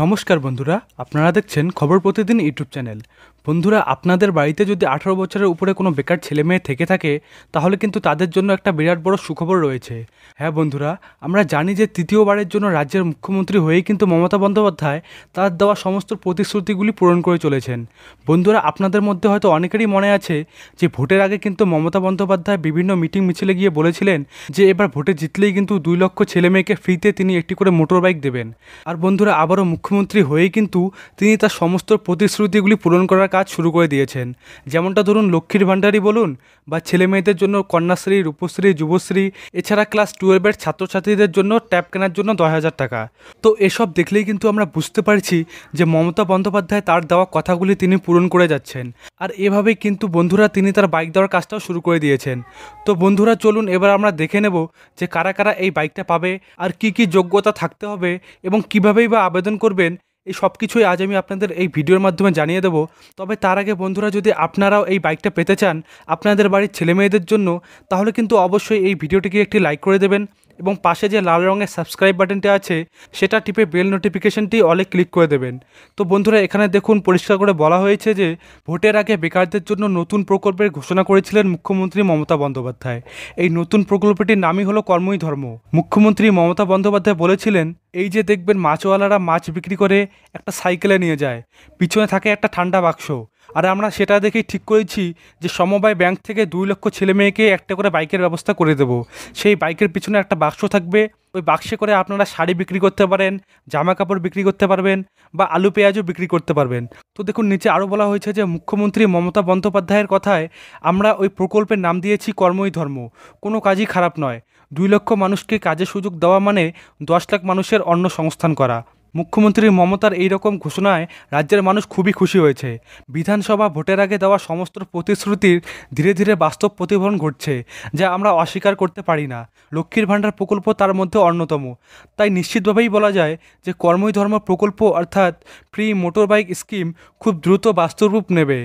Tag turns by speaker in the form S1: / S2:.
S1: নমস্কার বন্ধুরা আপনারা দেখছেন খবর প্রতিদিন ইউটিউব চ্যানেল বন্ধুরা আপনাদের বাড়িতে যদি আঠারো বছরের উপরে কোনো বেকার ছেলে মেয়ে থেকে থাকে তাহলে কিন্তু তাদের জন্য একটা বিরাট বড় সুখবর রয়েছে হ্যাঁ বন্ধুরা আমরা জানি যে তৃতীয়বারের জন্য রাজ্যের মুখ্যমন্ত্রী হয়েই কিন্তু মমতা বন্দ্যোপাধ্যায় তার দেওয়া সমস্ত প্রতিশ্রুতিগুলি পূরণ করে চলেছেন বন্ধুরা আপনাদের মধ্যে হয়তো অনেকেরই মনে আছে যে ভোটের আগে কিন্তু মমতা বন্দ্যোপাধ্যায় বিভিন্ন মিটিং মিছিলে গিয়ে বলেছিলেন যে এবার ভোটে জিতলেই কিন্তু দুই লক্ষ ছেলে মেয়েকে ফ্রিতে তিনি একটি করে মোটর বাইক দেবেন আর বন্ধুরা আবারও মুখ্যমন্ত্রী হয়েই কিন্তু তিনি তার সমস্ত প্রতিশ্রুতিগুলি পূরণ করার কাজ শুরু করে দিয়েছেন যেমনটা ধরুন লক্ষ্মীর ভাণ্ডারই বলুন বা ছেলে মেয়েদের জন্য কন্যাশ্রী রূপশ্রী যুবশ্রী এছাড়া ক্লাস টুয়েলভের ছাত্রছাত্রীদের জন্য ট্যাব কেনার জন্য দশ হাজার টাকা তো এসব দেখলেই কিন্তু আমরা বুঝতে পারছি যে মমতা বন্দ্যোপাধ্যায় তার দেওয়া কথাগুলি তিনি পূরণ করে যাচ্ছেন আর এভাবেই কিন্তু বন্ধুরা তিনি তার বাইক দেওয়ার কাজটাও শুরু করে দিয়েছেন তো বন্ধুরা চলুন এবার আমরা দেখে নেব যে কারা কারা এই বাইকটা পাবে আর কি কি যোগ্যতা থাকতে হবে এবং কীভাবেই বা আবেদন করবেন এই সব কিছুই আজ আমি আপনাদের এই ভিডিওর মাধ্যমে জানিয়ে দেবো তবে তার আগে বন্ধুরা যদি আপনারাও এই বাইকটা পেতে চান আপনাদের বাড়ির ছেলেমেয়েদের জন্য তাহলে কিন্তু অবশ্যই এই ভিডিওটিকে একটি লাইক করে দেবেন এবং পাশে যে লাল রঙের সাবস্ক্রাইব বাটনটি আছে সেটা টিপে বেল নোটিফিকেশনটি অলে ক্লিক করে দেবেন তো বন্ধুরা এখানে দেখুন পরিষ্কার করে বলা হয়েছে যে ভোটের আগে বেকারদের জন্য নতুন প্রকল্পের ঘোষণা করেছিলেন মুখ্যমন্ত্রী মমতা বন্দ্যোপাধ্যায় এই নতুন প্রকল্পটির নামই হলো কর্মই ধর্ম মুখ্যমন্ত্রী মমতা বন্দ্যোপাধ্যায় বলেছিলেন এই যে দেখবেন মাছওয়ালারা মাছ বিক্রি করে একটা সাইকেলে নিয়ে যায় পিছনে থাকে একটা ঠান্ডা বাক্স আর আমরা সেটা দেখেই ঠিক করেছি যে সমবায় ব্যাংক থেকে দুই লক্ষ ছেলে মেয়েকে একটা করে বাইকের ব্যবস্থা করে দেবো সেই বাইকের পিছনে একটা বাক্স থাকবে ওই বাক্সে করে আপনারা শাড়ি বিক্রি করতে পারেন জামা কাপড় বিক্রি করতে পারবেন বা আলু পেঁয়াজও বিক্রি করতে পারবেন তো দেখুন নিচে আরও বলা হয়েছে যে মুখ্যমন্ত্রী মমতা বন্দ্যোপাধ্যায়ের কথায় আমরা ওই প্রকল্পের নাম দিয়েছি কর্মই ধর্ম কোনো কাজই খারাপ নয় দুই লক্ষ মানুষকে কাজের সুযোগ দেওয়া মানে দশ লাখ মানুষের অন্ন সংস্থান করা মুখ্যমন্ত্রী মমতার এই রকম ঘোষণায় রাজ্যের মানুষ খুবই খুশি হয়েছে বিধানসভা ভোটের আগে দেওয়া সমস্ত প্রতিশ্রুতির ধীরে ধীরে বাস্তব প্রতিফলন ঘটছে যা আমরা অস্বীকার করতে পারি না লক্ষ্মীর ভাণ্ডার প্রকল্প তার মধ্যে অন্যতম তাই নিশ্চিতভাবেই বলা যায় যে কর্মই ধর্ম প্রকল্প অর্থাৎ ফ্রি মোটর বাইক স্কিম খুব দ্রুত বাস্তব রূপ নেবে